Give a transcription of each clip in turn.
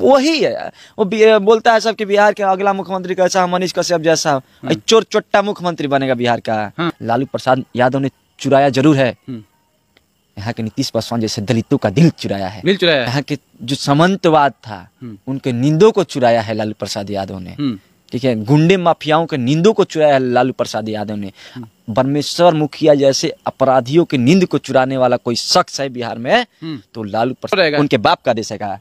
वही है वो बोलता है सब कि बिहार के अगला मुख्यमंत्री कैसा मनीष कश्यप जैसा हाँ। चोर चोट्टा मुख्यमंत्री बनेगा बिहार का हाँ। लालू प्रसाद यादव ने चुराया जरूर है हम्म। यहाँ के नीतीश पासवान जैसे दलितों का दिल चुराया है दिल चुराया यहाँ के जो समंतवाद था हम्म। उनके नींदों को चुराया है लालू प्रसाद यादव ने हम्म। ठीक है गुंडे माफियाओं के नींदों को चुराया है लालू प्रसाद यादव ने बरमेश्वर मुखिया जैसे अपराधियों की नींद को चुराने वाला कोई शख्स है बिहार में तो लालू प्रसाद उनके बाप का देश है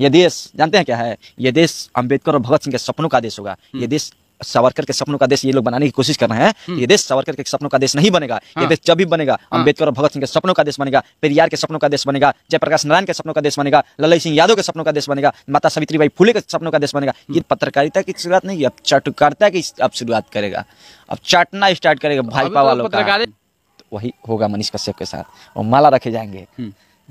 ये देश जानते हैं क्या है ये देश अम्बेडकर और भगत सिंह के सपनों का देश होगा ये हम्म। देश सावरकर के सपनों का देश ये लोग बनाने की कोशिश कर रहे हैं हम्म। ये देश सावरकर के सपनों का देश नहीं बनेगा ये हाँ। देश जब भी बनेगा हाँ। अंबेडकर और भगत सिंह के सपनों का देश बनेगा पेरियार के सपनों का देश बनेगा जयप्रकाश नारायण के सपनों का देश बनेगा ललित सिंह यादव के सपनों का देश बनेगा माता सावित्रीबाई फूले के सपनों का देश बनेगा हम्म। ये पत्रकारिता की शुरुआत नहीं अब चटुकारिता की अब शुरुआत करेगा अब चाटना स्टार्ट करेगा भाजपा तो वालों का वही होगा मनीष कश्यप के साथ और माला रखे जाएंगे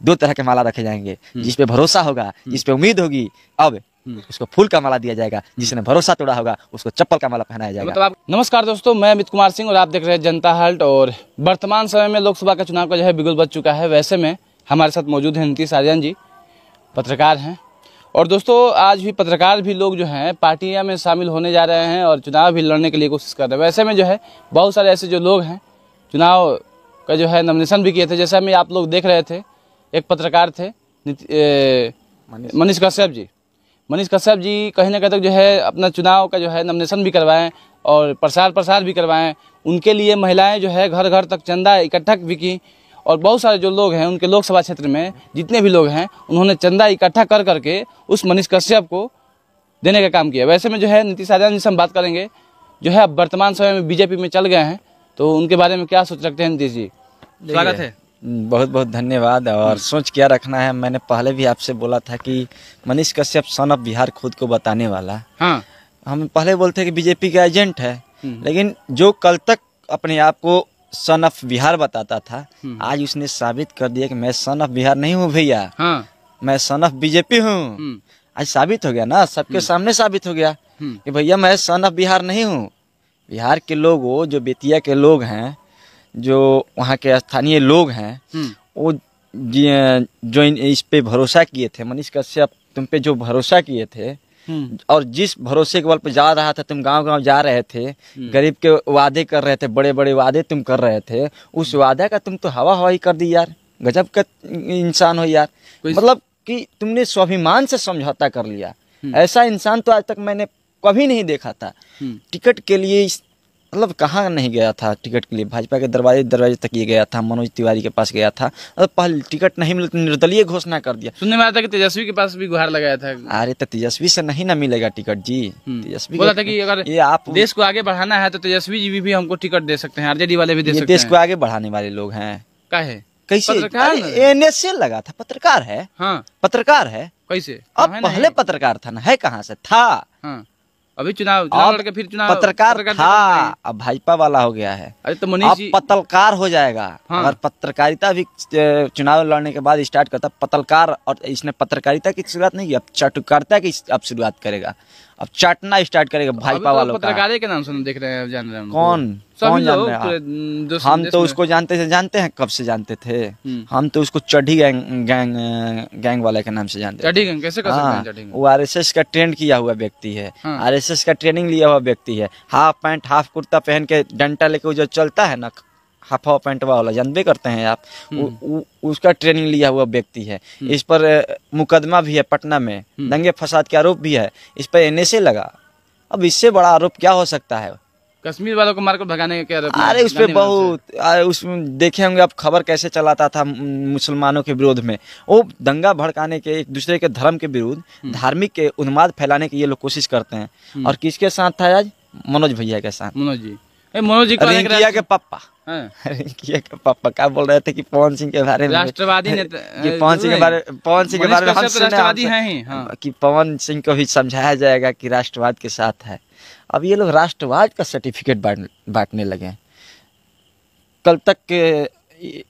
दो तरह के माला रखे जाएंगे हम्म। जिसपे भरोसा होगा हम्म। जिसपे उम्मीद होगी अब हम्म। उसको फूल का माला दिया जाएगा जिसने भरोसा तोड़ा होगा उसको चप्पल का माला पहनाया जाएगा मतलब आप... नमस्कार दोस्तों मैं अमित कुमार सिंह और आप देख रहे हैं जनता हल्ट और वर्तमान समय में लोकसभा का चुनाव का जो है बिगुल बच चुका है वैसे में हमारे साथ मौजूद है नीतीश आर्यन जी पत्रकार हैं और दोस्तों आज भी पत्रकार भी लोग जो हैं पार्टियाँ में शामिल होने जा रहे हैं और चुनाव भी लड़ने के लिए कोशिश कर रहे हैं वैसे में जो है बहुत सारे ऐसे जो लोग हैं चुनाव का जो है नॉमिनेशन भी किए थे जैसे हमें आप लोग देख रहे थे एक पत्रकार थे मनीष कश्यप जी मनीष कश्यप जी कहीं ना कहीं तक जो है अपना चुनाव का जो है नॉमिनेशन भी करवाएं और प्रसार प्रसार भी करवाएं उनके लिए महिलाएं जो है घर घर तक चंदा इकट्ठा भी की और बहुत सारे जो लोग हैं उनके लोकसभा क्षेत्र में जितने भी लोग हैं उन्होंने चंदा इकट्ठा कर करके उस मनीष कश्यप को देने का काम किया वैसे में जो है नीतीश आदान जी से हम बात करेंगे जो है अब वर्तमान समय में बीजेपी में चल गए हैं तो उनके बारे में क्या सोच रखते हैं नीतीश जी स्वागत है बहुत बहुत धन्यवाद और हम्म। सोच क्या रखना है मैंने पहले भी आपसे बोला था कि मनीष कश्यप सन ऑफ बिहार खुद को बताने वाला हाँ हम पहले बोलते कि बीजेपी का एजेंट है हम्म। लेकिन जो कल तक अपने आप को सन ऑफ बिहार बताता था हम्म। आज उसने साबित कर दिया कि मैं सन ऑफ बिहार नहीं हूँ भैया हाँ। मैं सन ऑफ बीजेपी हूँ आज साबित हो गया ना सबके सामने साबित हो गया कि भैया मैं सन ऑफ बिहार नहीं हूँ बिहार के लोग जो बेतिया के लोग हैं जो वहाँ के स्थानीय लोग हैं हम्म। वो जो इस पे भरोसा किए थे मनीष कश्यप तुम पे जो भरोसा किए थे हम्म। और जिस भरोसे के बल पर जा रहा था तुम गांव गांव जा रहे थे हम्म। गरीब के वादे कर रहे थे बड़े बड़े वादे तुम कर रहे थे उस वादे का तुम तो हवा हवाई कर दी यार गजब का इंसान हो यार मतलब कि तुमने स्वाभिमान से समझौता कर लिया ऐसा इंसान तो आज तक मैंने कभी नहीं देखा था टिकट के लिए इस मतलब कहाँ नहीं गया था टिकट के लिए भाजपा के दरवाजे दरवाजे तक ये गया था मनोज तिवारी के पास गया था मतलब पहले टिकट नहीं मिले तो निर्दलीय घोषणा कर दिया सुनने में आता कि तेजस्वी के पास भी गुहार लगाया था अरे तो तेजस्वी से नहीं ना मिलेगा टिकट जी हम्म। तेजस्वी बोला था कि तो अगर ये आप देश को आगे बढ़ाना है तो तेजस्वी जी भी हमको टिकट दे सकते हैं आरजेडी वाले भी दे सकते हैं देश को आगे बढ़ाने वाले लोग हैं का है कैसे एन एस लगा था पत्रकार है हाँ। पत्रकार है कैसे अब पहले पत्रकार था ना है कहाँ से था हाँ। अभी चुनाव चुनाव लड़के फिर चुनाव पत्रकार, हाँ अब भाजपा वाला हो गया है अरे तो मनीष जी पत्रकार हो जाएगा हाँ। और पत्रकारिता भी चुनाव लड़ने के बाद स्टार्ट करता पत्रकार और इसने पत्रकारिता की शुरुआत नहीं की अब चटुकारिता की अब शुरुआत करेगा अब चाटना स्टार्ट करेगा भाईपा तो वालों का पत्रकारिता के नाम से देख रहे हैं जान रहे हैं कौन कौन जान रहे हैं हम तो उसको जानते से जानते हैं कब से जानते थे हम्म। हम तो उसको चढ़ी गैंग गैंग गैंग वाले के नाम से जानते चढ़ी गैंग कैसे कर सकते हैं हाँ, वो आरएसएस का ट्रेंड किया हुआ व्यक्ति है आरएसएस हाँ। का ट्रेनिंग लिया हुआ व्यक्ति है हाफ पैंट हाफ कुर्ता पहन के डंटा लेके जो चलता है ना हाफ पैंट वाला जानबे करते हैं आप हम्म। उ, उ, उसका ट्रेनिंग लिया हुआ व्यक्ति है हम्म। इस पर मुकदमा भी है पटना में हम्म। दंगे फसाद के आरोप भी है इस पर एनएसए लगा अब इससे बड़ा आरोप क्या हो सकता है कश्मीर वालों को मारकर भगाने के आरोप अरे उस पर बहुत उसमें देखे होंगे आप खबर कैसे चलाता था मुसलमानों के विरोध में वो दंगा भड़काने के एक दूसरे के धर्म के विरुद्ध धार्मिक के उन्माद फैलाने की ये लोग कोशिश करते हैं और किसके साथ था आज मनोज भैया के साथ मनोज जी मनोज जी रिंकिया के पापा रिंकिया के पापा क्या बोल रहे थे कि पवन सिंह के बारे में राष्ट्रवादी नेता कि पवन सिंह के बारे पवन सिंह के बारे में हम राष्ट्रवादी हैं कि पवन सिंह को भी समझाया जाएगा कि राष्ट्रवाद के साथ है अब ये लोग राष्ट्रवाद का सर्टिफिकेट बांटने लगे हैं कल तक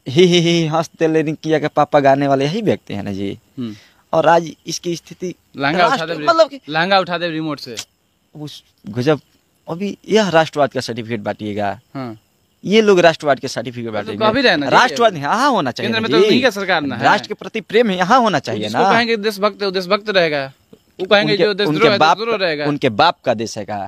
ही ही ही हंसते ले रिंकिया के पापा गाने वाले यही व्यक्ति हैं ना जी हम्म। और आज इसकी स्थिति लहंगा उठा दे मतलब लहंगा उठा दे रिमोट से उस गजब अभी यह राष्ट्रवाद का सर्टिफिकेट बांटिएगा हाँ। ये लोग राष्ट्रवाद के सर्टिफिकेट तो बांटे राष्ट्रवाद यहाँ होना चाहिए तो नहीं सरकार ना राष्ट्र के प्रति प्रेम यहाँ होना चाहिए ना कहेंगे देशभक्त देशभक्त रहेगा वो कहेंगे जो उनके तो बाप रहेगा उनके बाप का देश है का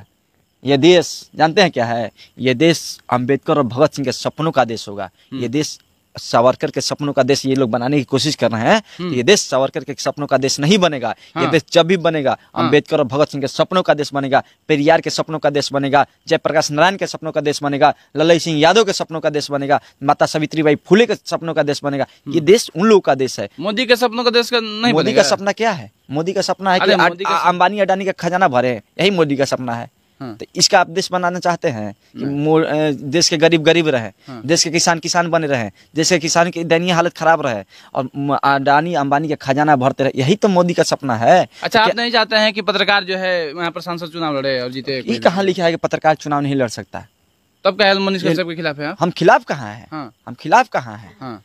ये देश जानते हैं क्या है ये देश अंबेडकर और भगत सिंह के सपनों का देश होगा ये हम्म। देश सावरकर के सपनों का देश ये लोग बनाने की कोशिश कर रहे हैं तो ये देश सावरकर के सपनों का देश नहीं बनेगा हाँ। ये देश जब भी बनेगा हाँ। अम्बेडकर और भगत सिंह के सपनों का देश बनेगा पेरियार के सपनों का देश बनेगा जयप्रकाश नारायण के सपनों का देश बनेगा ललित सिंह यादव के सपनों का देश बनेगा माता सावित्रीबाई फूले के सपनों का देश बनेगा ये हम्म। देश उन लोगों का देश है मोदी के सपनों का देश का नहीं मोदी का सपना क्या है मोदी का सपना है की अंबानी अडानी का खजाना भरे यही मोदी का सपना है हाँ। तो इसका आप देश बनाना चाहते हैं कि हाँ। देश के गरीब गरीब रहे हाँ। देश के किसान किसान बने रहे देश के किसान की दयनीय हालत खराब रहे और अडानी अंबानी का खजाना भरते रहे यही तो मोदी का सपना है अच्छा आप नहीं चाहते हैं कि पत्रकार जो है यहाँ पर सांसद चुनाव लड़े और जीते ये कहाँ लिखा है कि पत्रकार चुनाव नहीं लड़ सकता तब कहे मनीष के खिलाफ है हम खिलाफ कहाँ है हम खिलाफ कहाँ है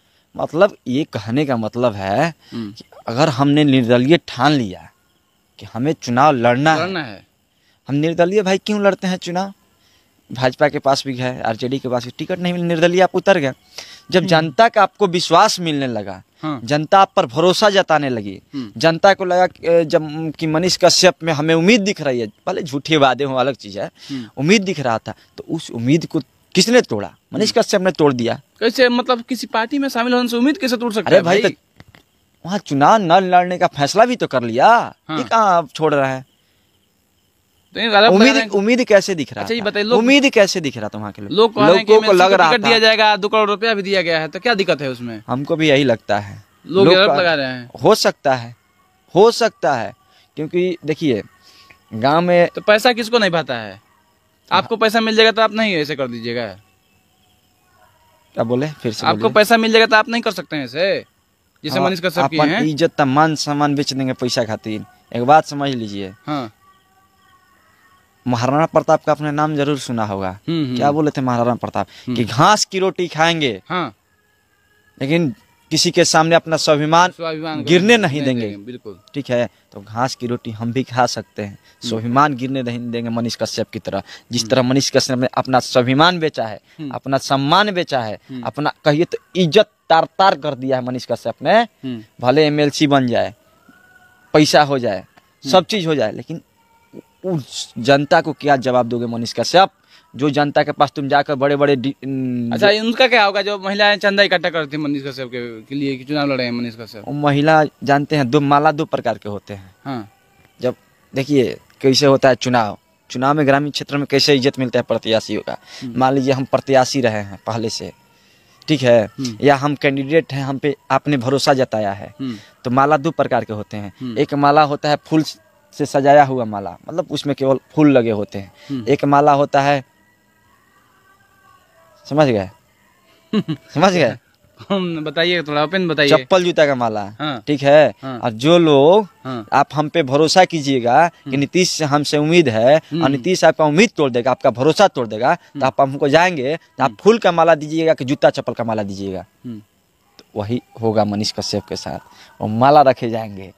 मतलब ये कहने का मतलब है हम्म। कि अगर हमने निर्दलीय ठान लिया कि हमें चुनाव लड़ना, लड़ना है, है हम निर्दलीय भाई क्यों लड़ते हैं चुनाव भाजपा के पास भी है आरजेडी के पास भी टिकट नहीं मिली निर्दलीय आप उतर गए जब हम्म। जनता का आपको विश्वास मिलने लगा हाँ। जनता आप पर भरोसा जताने लगी हम्म। जनता को लगा जब कि मनीष कश्यप में हमें उम्मीद दिख रही है पहले झूठे वादे हो अलग चीज है हम्म। उम्मीद दिख रहा था तो उस उम्मीद को किसने तोड़ा मनीष कश्यप ने तोड़ दिया कैसे मतलब किसी पार्टी में शामिल होने से उम्मीद कैसे तोड़ सकते अरे भाई, भाई? तो वहाँ चुनाव न लड़ने का फैसला भी तो कर लिया हाँ। छोड़ रहा है तो उम्मीद उम्मीद कैसे दिख रहा अच्छा बताइए उम्मीद कैसे दिख रहा था वहाँ के लोग लोगों को लग रहा दिया जाएगा दो करोड़ रुपया भी दिया गया है तो क्या दिक्कत है उसमें हमको भी यही लगता है लोग लगा रहे हैं हो सकता है हो सकता है क्योंकि देखिए गांव में तो पैसा किसको नहीं भाता है आपको पैसा मिल जाएगा तो आप नहीं ऐसे कर दीजिएगा क्या बोले फिर से आपको पैसा मिल जाएगा तो आप नहीं कर सकते हैं ऐसे जैसे हाँ, मनीष कर सकते हैं इज्जत मान सम्मान बेच देंगे पैसा खातिर एक बात समझ लीजिए हाँ। महाराणा प्रताप का अपने नाम जरूर सुना होगा हम्म, हम्म। क्या बोले थे महाराणा प्रताप हम्म। कि घास की रोटी खाएंगे हाँ। लेकिन किसी के सामने अपना स्वाभिमान गिरने नहीं देंगे बिल्कुल ठीक है तो घास की रोटी हम भी खा सकते हैं स्वाभिमान गिरने नहीं देंगे मनीष कश्यप की तरह जिस तरह मनीष कश्यप ने अपना स्वाभिमान बेचा है अपना सम्मान बेचा है अपना कहिए तो इज्जत तार तार कर दिया है मनीष कश्यप ने भले एमएलसी बन जाए पैसा हो जाए सब चीज हो जाए लेकिन उस जनता को क्या जवाब दोगे मनीष कश्यप जो जनता के पास तुम जाकर बड़े बड़े अच्छा उनका क्या होगा जो महिलाएं चंदा इकट्ठा करती है मनीष कश्यप के, के लिए चुनाव लड़े हैं मनीष कश्यप महिला जानते हैं दो माला दो प्रकार के होते हैं हाँ। जब देखिए कैसे होता है चुनाव चुनाव में ग्रामीण क्षेत्र में कैसे इज्जत मिलता है प्रत्याशियों का हम्म। मान लीजिए हम प्रत्याशी रहे हैं पहले से ठीक है हम्म। या हम कैंडिडेट हैं हम पे आपने भरोसा जताया है हम्म। तो माला दो प्रकार के होते हैं एक माला होता है फूल से सजाया हुआ माला मतलब उसमें केवल फूल लगे होते हैं हम्म। एक माला होता है समझ गए समझ गए बताइए थोड़ा ओपन बताइए चप्पल जूता का माला हाँ, है हाँ, और जो लोग हाँ, आप हम पे भरोसा कीजिएगा कि हम्म। नीतीश हमसे उम्मीद है और हम्म। नीतीश आपका उम्मीद तोड़ देगा आपका भरोसा तोड़ देगा तो आप हमको जाएंगे तो आप फूल का माला दीजिएगा कि जूता चप्पल का माला दीजिएगा तो वही होगा मनीष कश्यप के साथ और माला रखे जाएंगे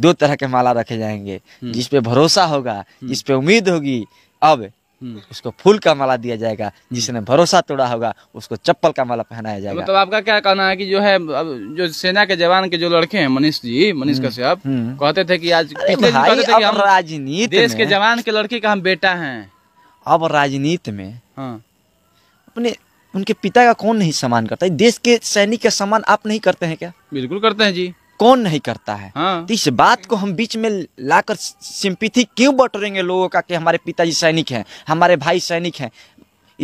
दो तरह के माला रखे जाएंगे हम्म। जिस पे भरोसा होगा जिस हम्म। पे उम्मीद होगी अब हम्म। उसको फूल का माला दिया जाएगा जिसने भरोसा तोड़ा होगा उसको चप्पल का माला पहनाया जाएगा मतलब आपका क्या कहना है कि जो है जो सेना के जवान के जो लड़के हैं मनीष जी मनीष कश्यप कहते थे कि आज थे कि राजनीति देश के जवान के लड़के का हम बेटा हैं अब राजनीति में हाँ। अपने उनके पिता का कौन नहीं सम्मान करता देश के सैनिक का सम्मान आप नहीं करते हैं क्या बिल्कुल करते हैं जी कौन नहीं करता है हाँ। तो इस बात को हम बीच में लाकर सिंपथी क्यों बटोरेंगे लोगों का कि हमारे पिताजी सैनिक हैं हमारे भाई सैनिक हैं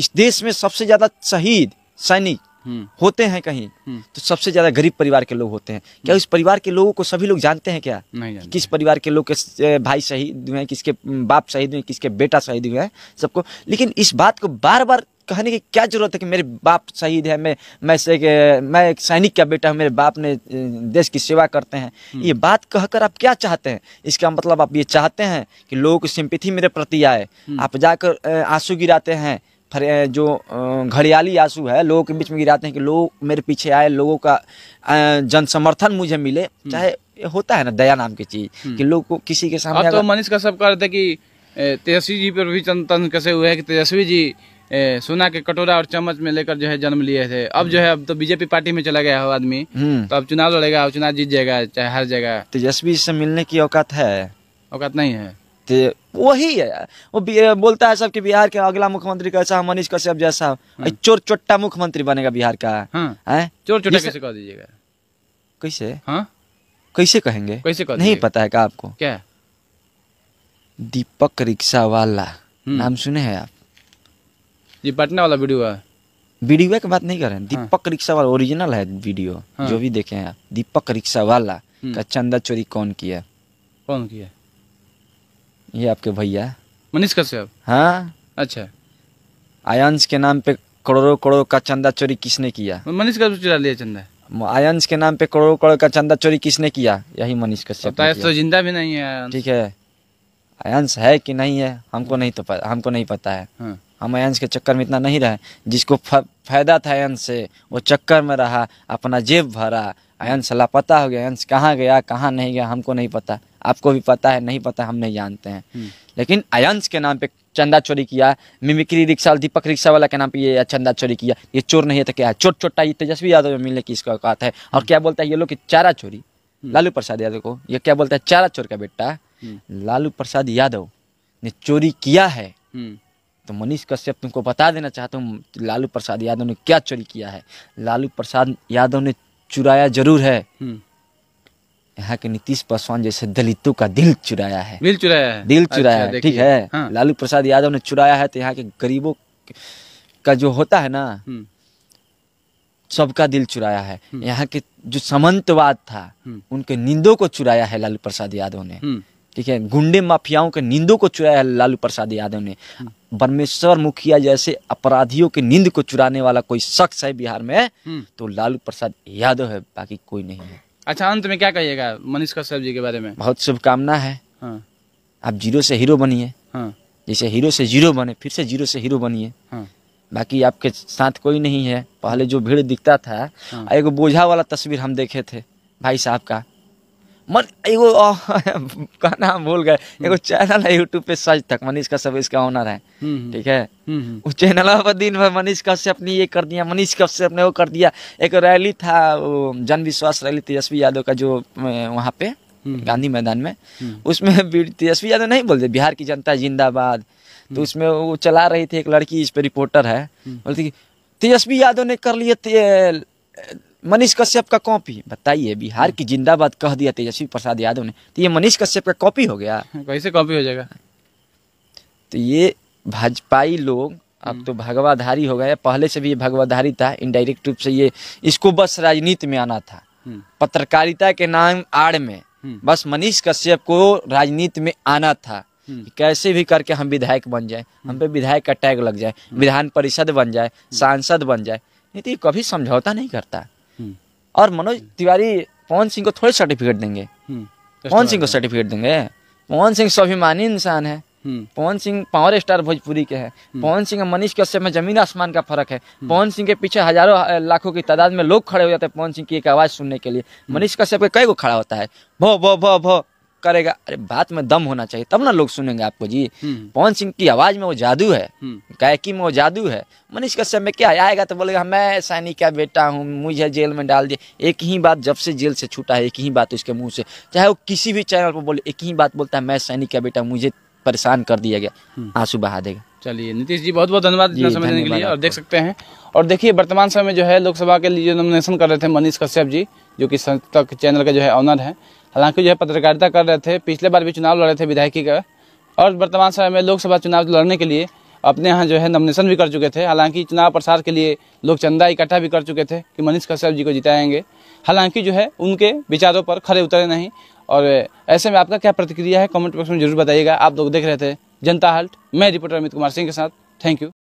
इस देश में सबसे ज़्यादा शहीद सैनिक होते हैं कहीं हम्म। तो सबसे ज्यादा गरीब परिवार के लोग होते हैं क्या इस परिवार के लोगों को सभी लोग जानते हैं क्या नहीं किस परिवार के लोग के भाई शहीद हुए हैं किसके बाप शहीद हुए किसके बेटा शहीद हुए हैं सबको लेकिन इस बात को बार बार कहने की क्या जरूरत है कि मेरे बाप शहीद है मैं मैं से मैं एक सैनिक का बेटा हूँ मेरे बाप ने देश की सेवा करते हैं हम्म। ये बात कहकर आप क्या चाहते हैं इसका मतलब आप ये चाहते हैं कि लोगों की सिंपथी मेरे प्रति आए हम्म। आप जाकर आंसू गिराते हैं जो घड़ियाली आंसू है लोगों के बीच में गिराते हैं कि लोग मेरे पीछे आए लोगों का जन समर्थन मुझे मिले हम्म। चाहे होता है ना दया नाम की चीज हम्म। कि लोग को किसी के सामने तो मनीष का सब कहते कि तेजस्वी जी पर भी चंदन कैसे हुए है कि तेजस्वी जी ए, सोना के कटोरा और चम्मच में लेकर जो है जन्म लिए थे अब जो है अब तो बीजेपी पार्टी में चला गया है आदमी हम्म। तो अब चुनाव लड़ेगा चुनाव जीत जाएगा चाहे हर जगह तेजस्वी से मिलने की औकात है औकात नहीं है तो वही है वो बोलता है सब कि बिहार के अगला मुख्यमंत्री कैसा है मनीष कश्यप जैसा हाँ। चोर चोट्टा मुख्यमंत्री बनेगा बिहार का हाँ। है चोर चोट्टा कैसे कह दीजिएगा कैसे हाँ? कैसे कहेंगे कैसे कह नहीं पता है का आपको क्या दीपक रिक्शा वाला हम्म। नाम सुने हैं आप ये पटना वाला वीडियो है वीडियो की बात नहीं कर रहे हैं हाँ। दीपक रिक्शा वाला ओरिजिनल है वीडियो जो भी देखे हैं आप दीपक रिक्शा वाला हम्म। का चंदा चोरी कौन किया कौन किया ये आपके भैया मनीष कश्यप हाँ अच्छा आयांश के नाम पे करोड़ों करोड़ों का चंदा चोरी किसने किया मनीष कश्यप चुरा लिया चंदा आयांश के नाम पे करोड़ों करोड़ का चंदा चोरी किसने किया यही मनीष कश्यप तो, तो जिंदा भी नहीं है ठीक है आयांश है कि नहीं है हमको नहीं तो हमको नहीं पता है हाँ। हम आयांश के चक्कर में इतना नहीं रहे जिसको फायदा था आयांश से वो चक्कर में रहा अपना जेब भरा आयांश लापता हो गया आयांश कहाँ गया कहाँ नहीं गया हमको नहीं पता आपको भी पता है नहीं पता हम नहीं जानते हैं हम्म। लेकिन अयंश के नाम पे चंदा चोरी किया मिमिक्री रिक्शा दीपक रिक्शा वाला के नाम पे ये चंदा चोरी किया ये चोर नहीं है तो क्या चोट चोटा ये तेजस्वी यादव मिलने की इसका औकात है और हम्म। क्या बोलता है ये लोग की चारा चोरी हम्म। लालू प्रसाद यादव को ये क्या बोलता है चारा चोर का बेटा लालू प्रसाद यादव ने चोरी किया है तो मनीष कश्यप तुमको बता देना चाहता हूँ लालू प्रसाद यादव ने क्या चोरी किया है लालू प्रसाद यादव ने चुराया जरूर है यहाँ के नीतीश पासवान जैसे दलितों का दिल चुराया है दिल चुराया है दिल अच्छा, चुराया है ठीक है हाँ। लालू प्रसाद यादव ने चुराया है तो यहाँ के गरीबों का जो होता है ना हम्म। सबका दिल चुराया है हम्म। यहाँ के जो सामंतवाद था हम्म। उनके नींदों को चुराया है लालू प्रसाद यादव ने ठीक है गुंडे माफियाओं के नींदों को चुराया है लालू प्रसाद यादव ने बरमेश्वर मुखिया जैसे अपराधियों के नींद को चुराने वाला कोई शख्स है बिहार में तो लालू प्रसाद यादव है बाकी कोई नहीं है अच्छा अंत में क्या कहिएगा मनीष कश्यप जी के बारे में बहुत शुभकामना है हाँ। आप जीरो से हीरो बनिए हाँ। जैसे हीरो से जीरो बने फिर से जीरो से हीरो बनिए हाँ। बाकी आपके साथ कोई नहीं है पहले जो भीड़ दिखता था हाँ। एक बोझा वाला तस्वीर हम देखे थे भाई साहब का मन एगो का नाम भूल गए हम्म। एगो चैनल है यूट्यूब पे सच तक मनीष कश्यप इसका ऑनर है ठीक है उस चैनल पर दिन भर मनीष कश्यप ने ये कर दिया मनीष कश्यप ने वो कर दिया एक रैली था जन विश्वास रैली तेजस्वी यादव का जो वहाँ पे हम्म। गांधी मैदान में हम्म। उसमें तेजस्वी यादव नहीं बोलते बिहार की जनता जिंदाबाद तो उसमें वो चला रही थी एक लड़की इस पे रिपोर्टर है बोलती तेजस्वी यादव ने कर लिए मनीष कश्यप का कॉपी बताइए बिहार की जिंदाबाद कह दिया तेजस्वी प्रसाद यादव ने तो ये मनीष कश्यप का कॉपी हो गया कैसे कॉपी हो जाएगा तो ये भाजपाई लोग अब हम्म। तो भगवाधारी हो गए पहले से भी ये भगवाधारी था इनडायरेक्ट रूप से ये इसको बस राजनीति में आना था हम्म। पत्रकारिता के नाम आड़ में हम्म। बस मनीष कश्यप को राजनीति में आना था कैसे भी करके हम विधायक बन जाए हम पे विधायक का टैग लग जाए विधान परिषद बन जाए सांसद बन जाए नहीं तो ये कभी समझौता नहीं करता और मनोज तिवारी पवन सिंह को थोड़े सर्टिफिकेट देंगे हम्म, पवन सिंह को सर्टिफिकेट देंगे पवन सिंह स्वाभिमानी इंसान है हम्म। पवन सिंह पावर स्टार भोजपुरी के है हम्म। पवन सिंह मनीष कश्यप में जमीन आसमान का फर्क है पवन सिंह के पीछे हजारों लाखों की तादाद में लोग खड़े हो जाते हैं पवन सिंह की एक आवाज सुनने के लिए मनीष कश्यप के कई को खड़ा होता है भो भो भो भो करेगा अरे बात में दम होना चाहिए तब ना लोग सुनेंगे आपको जी हम्म। पवन सिंह की आवाज़ में वो जादू है हम्म। गायकी में वो जादू है मनीष कश्यप में क्या आएगा तो बोलेगा मैं सैनिक का बेटा हूँ मुझे जेल में डाल दिया एक ही बात जब से जेल से छूटा है एक ही बात उसके मुँह से चाहे वो किसी भी चैनल पर बोले एक ही बात बोलता है मैं सैनिक का बेटा मुझे परेशान कर दिया गया हम्म। आंसू बहा देगा चलिए नीतीश जी बहुत बहुत धन्यवाद समझने के लिए और देख सकते हैं और देखिए वर्तमान समय जो है लोकसभा के लिए जो नॉमिनेशन कर रहे थे मनीष कश्यप जी जो कि संतक चैनल का जो है ऑनर है हालांकि जो है पत्रकारिता कर रहे थे पिछले बार भी चुनाव लड़ रहे थे विधायकी का और वर्तमान समय में लोकसभा चुनाव लड़ने के लिए अपने यहाँ जो है नॉमिनेशन भी कर चुके थे हालांकि चुनाव प्रसार के लिए लोग चंदा इकट्ठा भी कर चुके थे कि मनीष कश्यप जी को जिताएंगे हालांकि जो है उनके विचारों पर खड़े उतरे नहीं और ऐसे में आपका क्या प्रतिक्रिया है कमेंट बॉक्स में जरूर बताइएगा आप लोग देख रहे थे जनता हल्ट मैं रिपोर्टर अमित कुमार सिंह के साथ थैंक यू